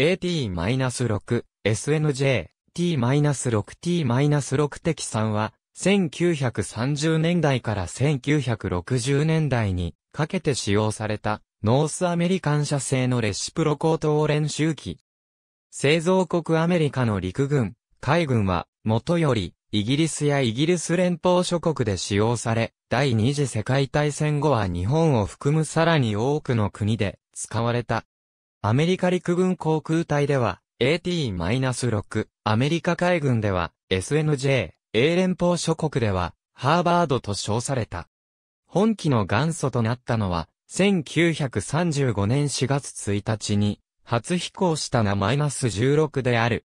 AT-6、SNJ、T-6T-6 的3は、1930年代から1960年代にかけて使用されたノースアメリカン社製のレシプロコート練習機。製造国アメリカの陸軍、海軍は元よりイギリスやイギリス連邦諸国で使用され、第二次世界大戦後は日本を含むさらに多くの国で使われた。アメリカ陸軍航空隊では AT-6、アメリカ海軍では SNJ、英連邦諸国ではハーバードと称された。本機の元祖となったのは1935年4月1日に初飛行したス -16 である。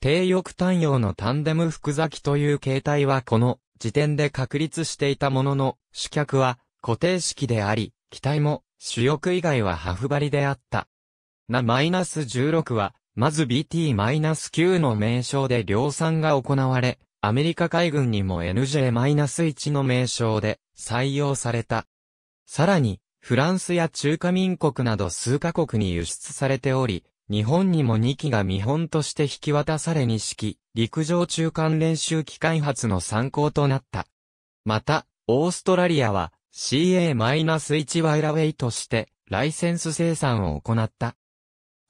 低翼単葉のタンデム複咲きという形態はこの時点で確立していたものの主脚は固定式であり、機体も主翼以外はハフ張りであった。な -16 は、まず BT-9 の名称で量産が行われ、アメリカ海軍にも NJ-1 の名称で採用された。さらに、フランスや中華民国など数カ国に輸出されており、日本にも2機が見本として引き渡され2式、陸上中間練習機開発の参考となった。また、オーストラリアは CA-1 ワイラウェイとしてライセンス生産を行った。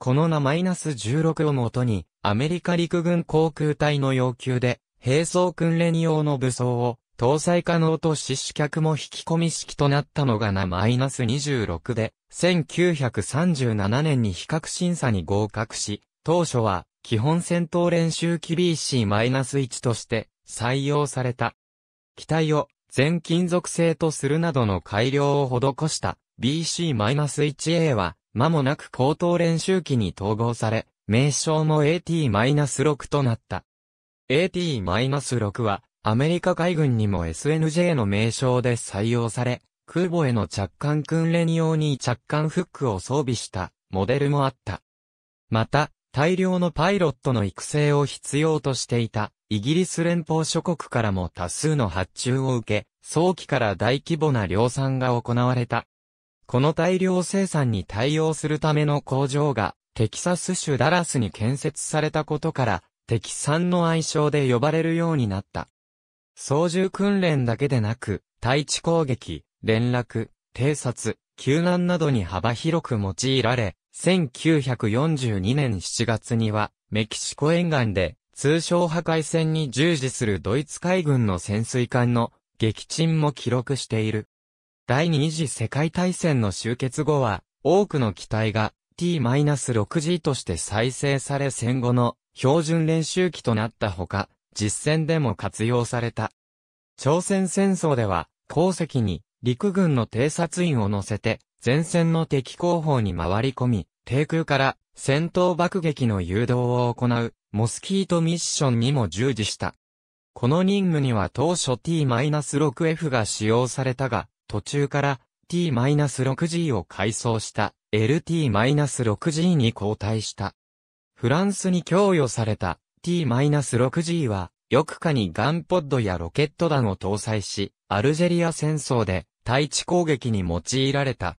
この名 -16 をもとに、アメリカ陸軍航空隊の要求で、兵装訓練用の武装を、搭載可能とし主客も引き込み式となったのが名 -26 で、1937年に比較審査に合格し、当初は、基本戦闘練習機 BC-1 として採用された。機体を全金属製とするなどの改良を施した BC-1A は間もなく高等練習機に統合され、名称も AT-6 となった。AT-6 は、アメリカ海軍にも SNJ の名称で採用され、空母への着艦訓練用に着艦フックを装備したモデルもあった。また、大量のパイロットの育成を必要としていたイギリス連邦諸国からも多数の発注を受け、早期から大規模な量産が行われた。この大量生産に対応するための工場が、テキサス州ダラスに建設されたことから、テキサンの愛称で呼ばれるようになった。操縦訓練だけでなく、対地攻撃、連絡、偵察、救難などに幅広く用いられ、1942年7月には、メキシコ沿岸で、通商破壊戦に従事するドイツ海軍の潜水艦の撃沈も記録している。第二次世界大戦の終結後は、多くの機体が T-6G として再生され戦後の標準練習機となったほか、実戦でも活用された。朝鮮戦争では、鉱石に陸軍の偵察員を乗せて、前線の敵後方に回り込み、低空から戦闘爆撃の誘導を行うモスキートミッションにも従事した。この任務には当初 T-6F が使用されたが、途中から t-6G を改装した LT-6G に交代した。フランスに供与された T-6G は、翌下にガンポッドやロケット弾を搭載し、アルジェリア戦争で対地攻撃に用いられた。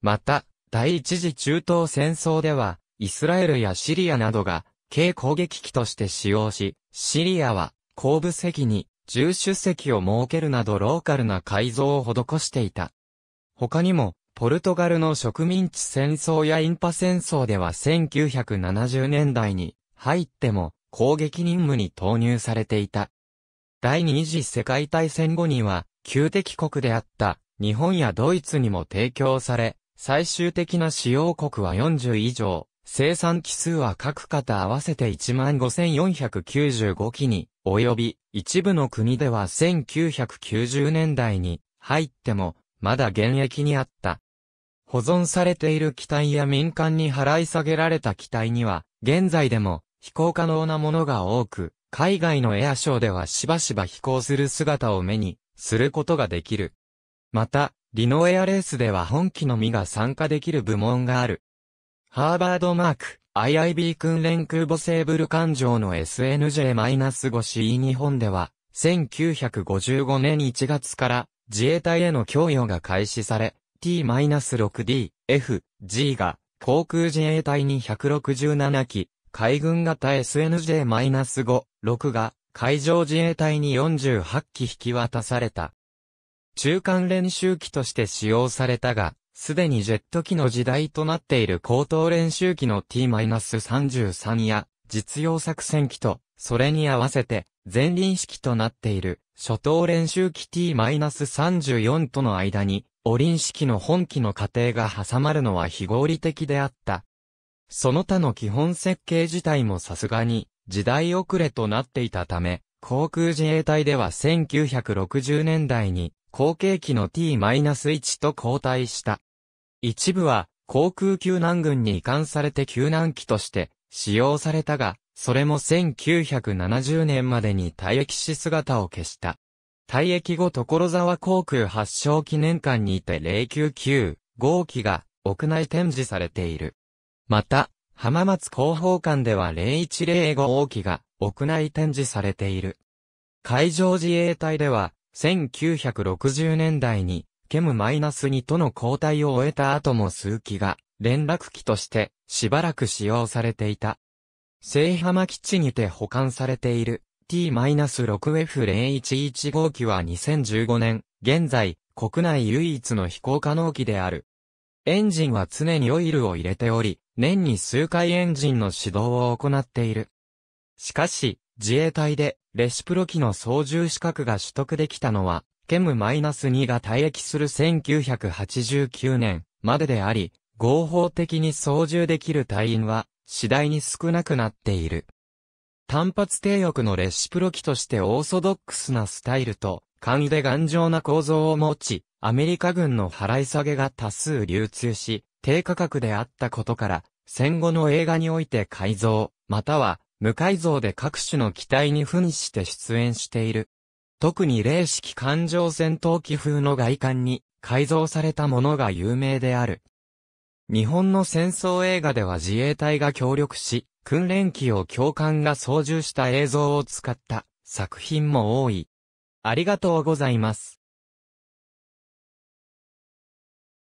また、第一次中東戦争では、イスラエルやシリアなどが、軽攻撃機として使用し、シリアは、後部席に重主席を設けるなどローカルな改造を施していた。他にも、ポルトガルの植民地戦争やインパ戦争では1970年代に入っても攻撃任務に投入されていた。第二次世界大戦後には、旧敵国であった日本やドイツにも提供され、最終的な使用国は40以上、生産機数は各方合わせて15,495機に、及び、一部の国では1990年代に入っても、まだ現役にあった。保存されている機体や民間に払い下げられた機体には、現在でも飛行可能なものが多く、海外のエアショーではしばしば飛行する姿を目にすることができる。また、リノエアレースでは本機のみが参加できる部門がある。ハーバードマーク、IIB 訓練空母セーブル艦上の SNJ-5C 日本では、1955年1月から自衛隊への供与が開始され、T-6D、F、G が航空自衛隊に167機、海軍型 SNJ-5、6が海上自衛隊に48機引き渡された。中間練習機として使用されたが、すでにジェット機の時代となっている高等練習機の T-33 や実用作戦機と、それに合わせて前輪式となっている初等練習機 T-34 との間に、オリン式の本機の過程が挟まるのは非合理的であった。その他の基本設計自体もさすがに時代遅れとなっていたため、航空自衛隊では1960年代に後継機の T-1 と交代した。一部は航空救難軍に移管されて救難機として使用されたが、それも1970年までに退役し姿を消した。退役後所沢航空発祥記念館にて099、号機が屋内展示されている。また、浜松広報館では0105号機が屋内展示されている。海上自衛隊では1960年代にケム -2 との交代を終えた後も数機が連絡機としてしばらく使用されていた。聖浜基地にて保管されている t 6 f 0 1 1号機は2015年、現在国内唯一の飛行可能機である。エンジンは常にオイルを入れており、年に数回エンジンの指導を行っている。しかし、自衛隊でレシプロ機の操縦資格が取得できたのはケム -2 が退役する1989年までであり、合法的に操縦できる隊員は次第に少なくなっている。単発低翼のレシプロ機としてオーソドックスなスタイルと、簡易で頑丈な構造を持ち、アメリカ軍の払い下げが多数流通し、低価格であったことから、戦後の映画において改造、または無改造で各種の機体に扮して出演している。特に霊式艦上戦闘機風の外観に改造されたものが有名である。日本の戦争映画では自衛隊が協力し、訓練機を教官が操縦した映像を使った作品も多い。ありがとうございます。